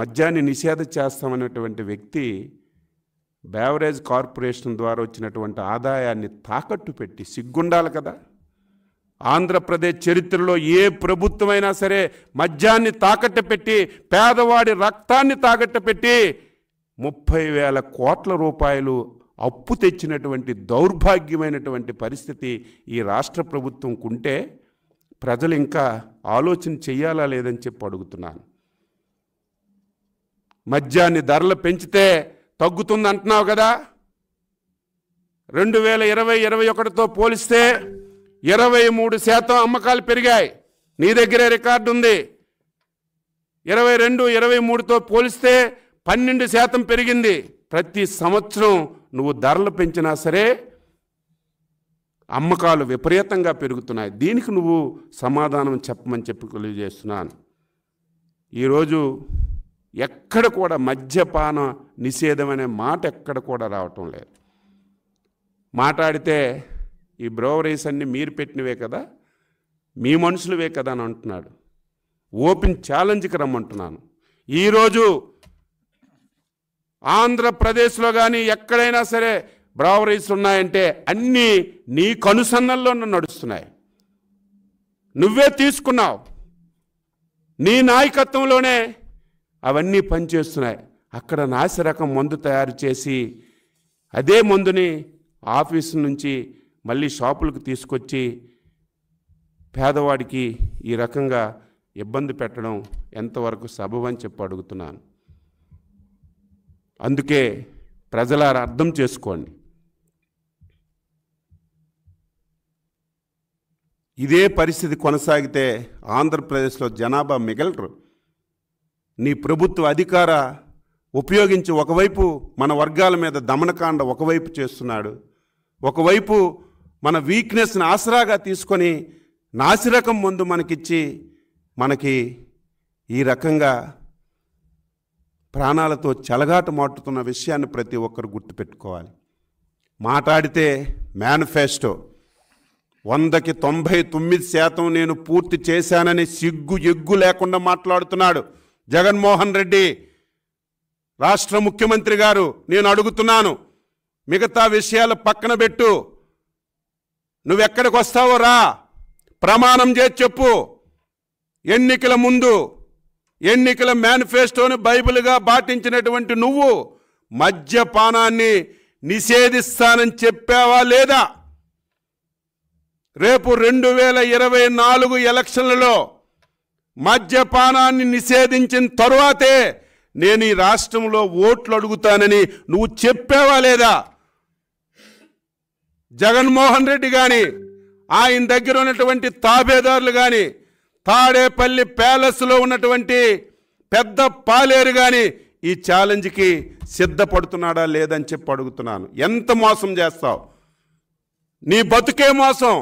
మద్యాన్ని నిషేధ చేస్తామనేటువంటి వ్యక్తి బేవరేజ్ కార్పొరేషన్ ద్వారా వచ్చినటువంటి ఆదాయాన్ని తాకట్టు పెట్టి సిగ్గుండాలి కదా ఆంధ్రప్రదేశ్ చరిత్రలో ఏ ప్రభుత్వమైనా సరే మద్యాన్ని తాకట్టు పెట్టి పేదవాడి రక్తాన్ని తాకట్టు పెట్టి ముప్పై వేల కోట్ల రూపాయలు అప్పు తెచ్చినటువంటి దౌర్భాగ్యమైనటువంటి పరిస్థితి ఈ రాష్ట్ర ప్రభుత్వంకుంటే ప్రజలు ఇంకా ఆలోచన చేయాలా లేదని చెప్పి అడుగుతున్నాను మద్యాన్ని ధరలు పెంచితే తగ్గుతుంది అంటున్నావు కదా రెండు వేల ఇరవై ఇరవై ఒకటితో పోలిస్తే ఇరవై మూడు శాతం అమ్మకాలు పెరిగాయి నీ దగ్గరే రికార్డు ఉంది ఇరవై రెండు ఇరవై మూడుతో పోలిస్తే పన్నెండు శాతం పెరిగింది ప్రతి సంవత్సరం నువ్వు ధరలు పెంచినా సరే అమ్మకాలు విపరీతంగా పెరుగుతున్నాయి దీనికి నువ్వు సమాధానం చెప్పమని చెప్పి తెలియజేస్తున్నాను ఈరోజు ఎక్కడ కూడా మద్యపాన నిషేధం అనే మాట ఎక్కడ కూడా రావటం లేదు మాట్లాడితే ఈ బ్రోవరీస్ అన్నీ మీరు పెట్టినవే కదా మీ మనుషులువే కదా అని అంటున్నాడు ఓపెన్ ఛాలెంజ్కి రమ్మంటున్నాను ఈరోజు ఆంధ్రప్రదేశ్లో కానీ ఎక్కడైనా సరే బ్రావరీస్ ఉన్నాయంటే అన్నీ నీ కనుసన్నల్లో నడుస్తున్నాయి నువ్వే తీసుకున్నావు నీ నాయకత్వంలోనే అవన్నీ పనిచేస్తున్నాయి అక్కడ నాసిరకం మందు తయారు చేసి అదే మందుని ఆఫీస్ నుంచి మళ్ళీ షాపులకు తీసుకొచ్చి పేదవాడికి ఈ రకంగా ఇబ్బంది పెట్టడం ఎంతవరకు సబబని చెప్పి అడుగుతున్నాను అందుకే ప్రజల అర్థం చేసుకోండి ఇదే పరిస్థితి కొనసాగితే ఆంధ్రప్రదేశ్లో జనాభా మిగలరు నీ ప్రభుత్వ అధికార ఉపయోగించి ఒకవైపు మన వర్గాల మీద దమనకాండ ఒకవైపు చేస్తున్నాడు ఒకవైపు మన వీక్నెస్ని ఆసరాగా తీసుకొని నాసిరకం ముందు మనకిచ్చి మనకి ఈ రకంగా ప్రాణాలతో చెలగాట మాటుతున్న విషయాన్ని ప్రతి ఒక్కరు గుర్తుపెట్టుకోవాలి మాట్లాడితే మేనిఫెస్టో వందకి తొంభై తొమ్మిది శాతం నేను పూర్తి చేశానని సిగ్గు ఎగ్గు లేకుండా మాట్లాడుతున్నాడు జగన్మోహన్ రెడ్డి రాష్ట్ర ముఖ్యమంత్రి గారు నేను అడుగుతున్నాను మిగతా విషయాలు పక్కన పెట్టు నువ్వెక్కడికి వస్తావో రా ప్రమాణం చేసి చెప్పు ఎన్నికల ముందు ఎన్నికల మేనిఫెస్టోని బైబిల్గా పాటించినటువంటి నువ్వు మద్యపానాన్ని నిషేధిస్తానని చెప్పావా లేదా రేపు రెండు వేల ఇరవై నాలుగు ఎలక్షన్లలో మద్యపానాన్ని నిషేధించిన తరువాతే నేను ఈ రాష్ట్రంలో ఓట్లు అడుగుతానని నువ్వు చెప్పావా లేదా జగన్మోహన్ రెడ్డి కానీ ఆయన దగ్గర ఉన్నటువంటి తాబేదారులు కానీ తాడేపల్లి ప్యాలెస్లో ఉన్నటువంటి పెద్ద పాలేరు కానీ ఈ ఛాలెంజ్కి సిద్ధపడుతున్నాడా లేదని చెప్పి అడుగుతున్నాను ఎంత మోసం చేస్తావు నీ బతుకే మోసం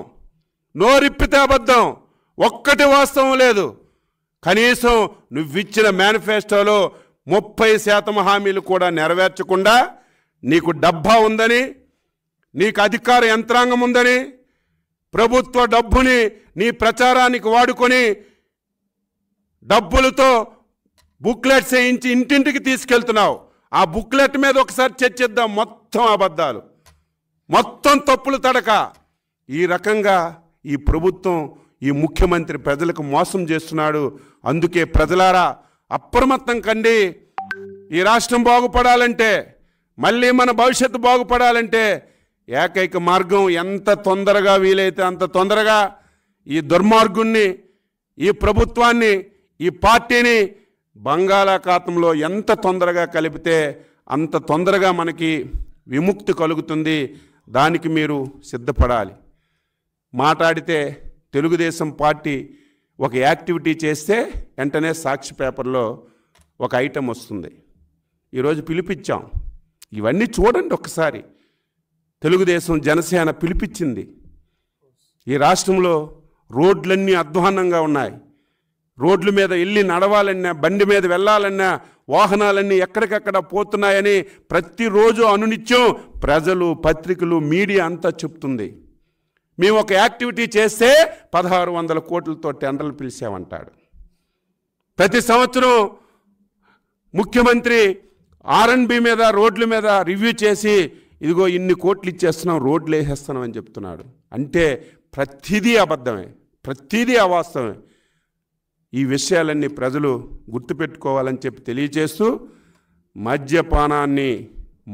నోరిప్పితే అబద్ధం ఒక్కటి వాస్తవం లేదు కనీసం నువ్విచ్చిన మేనిఫెస్టోలో ముప్పై శాతం హామీలు కూడా నెరవేర్చకుండా నీకు డబ్బా ఉందని నీకు అధికార యంత్రాంగం ఉందని ప్రభుత్వ డబ్బుని నీ ప్రచారానికి వాడుకొని డబ్బులతో బుక్లెట్ చేయించి ఇంటింటికి తీసుకెళ్తున్నావు ఆ బుక్లెట్ మీద ఒకసారి చర్చిద్దాం మొత్తం అబద్ధాలు మొత్తం తప్పులు తడక ఈ రకంగా ఈ ప్రభుత్వం ఈ ముఖ్యమంత్రి ప్రజలకు మోసం చేస్తున్నాడు అందుకే ప్రజలారా అప్రమత్తం కండి ఈ రాష్ట్రం బాగుపడాలంటే మళ్ళీ మన భవిష్యత్తు బాగుపడాలంటే ఏకైక మార్గం ఎంత తొందరగా వీలైతే అంత తొందరగా ఈ దుర్మార్గుణ్ణి ఈ ప్రభుత్వాన్ని ఈ పార్టీని బంగాళాఖాతంలో ఎంత తొందరగా కలిపితే అంత తొందరగా మనకి విముక్తి కలుగుతుంది దానికి మీరు సిద్ధపడాలి మాట్లాడితే తెలుగుదేశం పార్టీ ఒక యాక్టివిటీ చేస్తే వెంటనే సాక్షి పేపర్లో ఒక ఐటెం వస్తుంది ఈరోజు పిలిపించాం ఇవన్నీ చూడండి ఒకసారి తెలుగుదేశం జనసేన పిలిపించింది ఈ రాష్ట్రంలో రోడ్లన్నీ అధ్వానంగా ఉన్నాయి రోడ్ల మీద వెళ్ళి నడవాలన్నా బండి మీద వెళ్ళాలన్నా వాహనాలన్నీ ఎక్కడికక్కడ పోతున్నాయని ప్రతిరోజు అనునిత్యం ప్రజలు పత్రికలు మీడియా అంతా చెప్తుంది మేము ఒక యాక్టివిటీ చేస్తే పదహారు వందల కోట్లతో టెండర్లు పిలిచామంటాడు ప్రతి సంవత్సరం ముఖ్యమంత్రి ఆర్ఎన్బి మీద రోడ్ల మీద రివ్యూ చేసి ఇదిగో ఇన్ని కోట్లు ఇచ్చేస్తున్నాం రోడ్లు వేసేస్తున్నాం అని చెప్తున్నాడు అంటే ప్రతిదీ అబద్ధమే ప్రతిదీ అవాస్తవమే ఈ విషయాలన్నీ ప్రజలు గుర్తుపెట్టుకోవాలని చెప్పి తెలియజేస్తూ మద్యపానాన్ని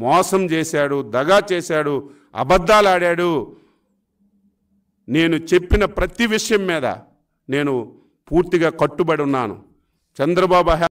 మోసం చేశాడు దగా చేశాడు అబద్ధాలు ఆడాడు నేను చెప్పిన ప్రతి విషయం మీద నేను పూర్తిగా కట్టుబడి ఉన్నాను చంద్రబాబు